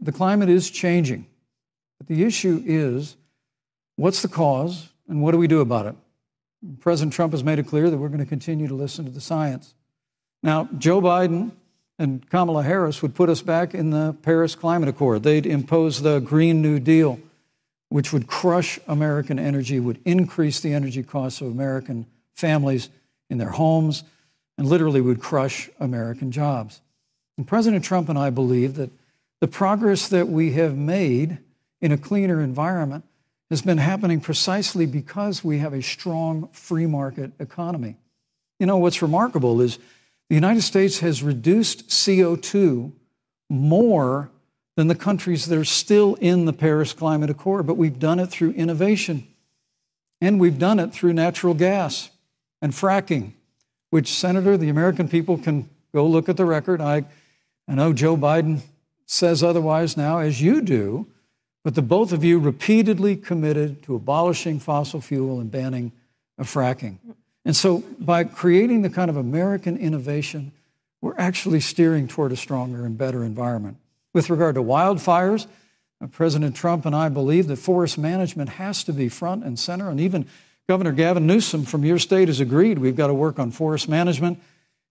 The climate is changing. But the issue is what's the cause and what do we do about it? President Trump has made it clear that we're going to continue to listen to the science. Now, Joe Biden and Kamala Harris would put us back in the Paris Climate Accord. They'd impose the Green New Deal, which would crush American energy, would increase the energy costs of American families in their homes, and literally would crush American jobs. And President Trump and I believe that the progress that we have made in a cleaner environment has been happening precisely because we have a strong free market economy. You know, what's remarkable is the United States has reduced CO2 more than the countries that are still in the Paris Climate Accord, but we've done it through innovation. And we've done it through natural gas and fracking, which, Senator, the American people can go look at the record. I, I know Joe Biden says otherwise now, as you do, but the both of you repeatedly committed to abolishing fossil fuel and banning fracking. And so, by creating the kind of American innovation, we're actually steering toward a stronger and better environment. With regard to wildfires, uh, President Trump and I believe that forest management has to be front and center, and even Governor Gavin Newsom from your state has agreed we've got to work on forest management.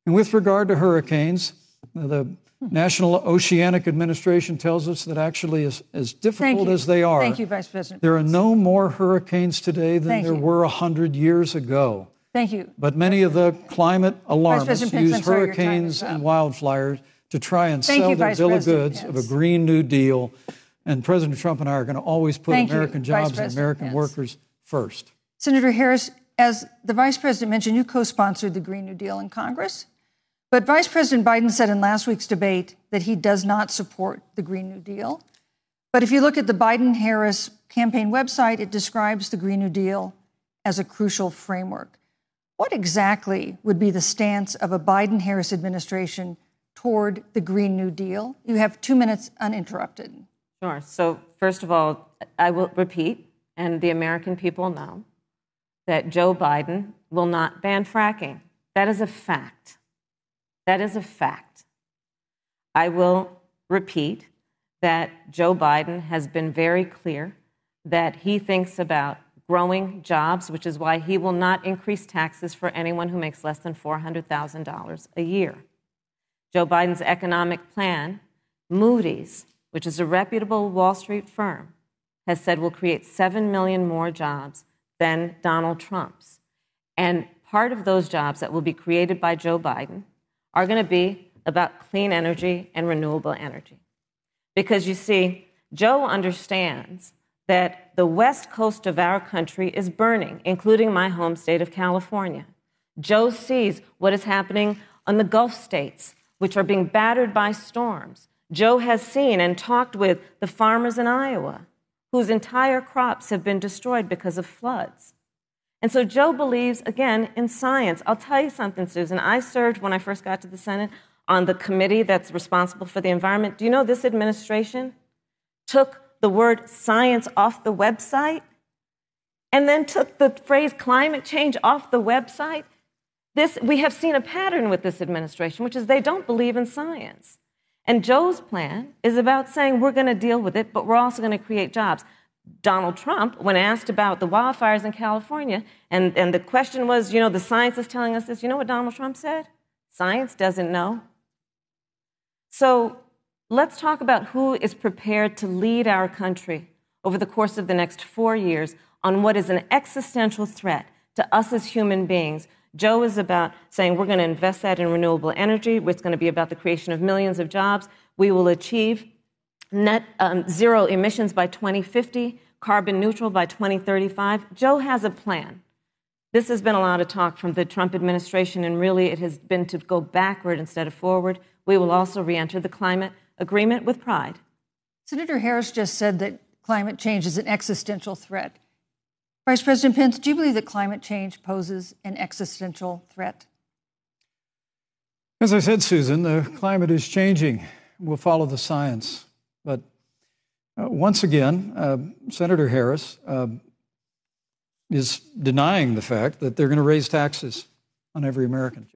And with regard to hurricanes, the National Oceanic Administration tells us that actually, as, as difficult as they are, thank you, Vice President. There are no more hurricanes today than thank there you. were 100 years ago. Thank you. But many of the climate alarmists use hurricanes and wildfires to try and thank sell you, their Vice bill President. of goods of a Green New Deal. And President Trump and I are going to always put thank American you, jobs and American Pence. workers first. Senator Harris, as the Vice President mentioned, you co sponsored the Green New Deal in Congress. But Vice President Biden said in last week's debate that he does not support the Green New Deal. But if you look at the Biden Harris campaign website, it describes the Green New Deal as a crucial framework. What exactly would be the stance of a Biden Harris administration toward the Green New Deal? You have two minutes uninterrupted. Sure. So, first of all, I will repeat, and the American people know, that Joe Biden will not ban fracking. That is a fact. That is a fact. I will repeat that Joe Biden has been very clear that he thinks about growing jobs, which is why he will not increase taxes for anyone who makes less than $400,000 a year. Joe Biden's economic plan, Moody's, which is a reputable Wall Street firm, has said will create 7 million more jobs than Donald Trump's. And part of those jobs that will be created by Joe Biden are going to be about clean energy and renewable energy. Because you see, Joe understands that the west coast of our country is burning, including my home state of California. Joe sees what is happening on the Gulf states, which are being battered by storms. Joe has seen and talked with the farmers in Iowa, whose entire crops have been destroyed because of floods. And so Joe believes, again, in science. I'll tell you something, Susan. I served when I first got to the Senate on the committee that's responsible for the environment. Do you know this administration took the word science off the website and then took the phrase climate change off the website? This, we have seen a pattern with this administration, which is they don't believe in science. And Joe's plan is about saying we're going to deal with it, but we're also going to create jobs. Donald Trump, when asked about the wildfires in California, and, and the question was, you know, the science is telling us this, you know what Donald Trump said? Science doesn't know. So let's talk about who is prepared to lead our country over the course of the next four years on what is an existential threat to us as human beings. Joe is about saying we're going to invest that in renewable energy. It's going to be about the creation of millions of jobs. We will achieve net um, zero emissions by 2050 carbon neutral by 2035. Joe has a plan. This has been a lot of talk from the Trump administration, and really it has been to go backward instead of forward. We will also re enter the climate agreement with pride. Senator Harris just said that climate change is an existential threat. Vice President Pence, do you believe that climate change poses an existential threat? As I said, Susan, the climate is changing. We'll follow the science. But uh, once again, uh, Senator Harris uh, is denying the fact that they're going to raise taxes on every American.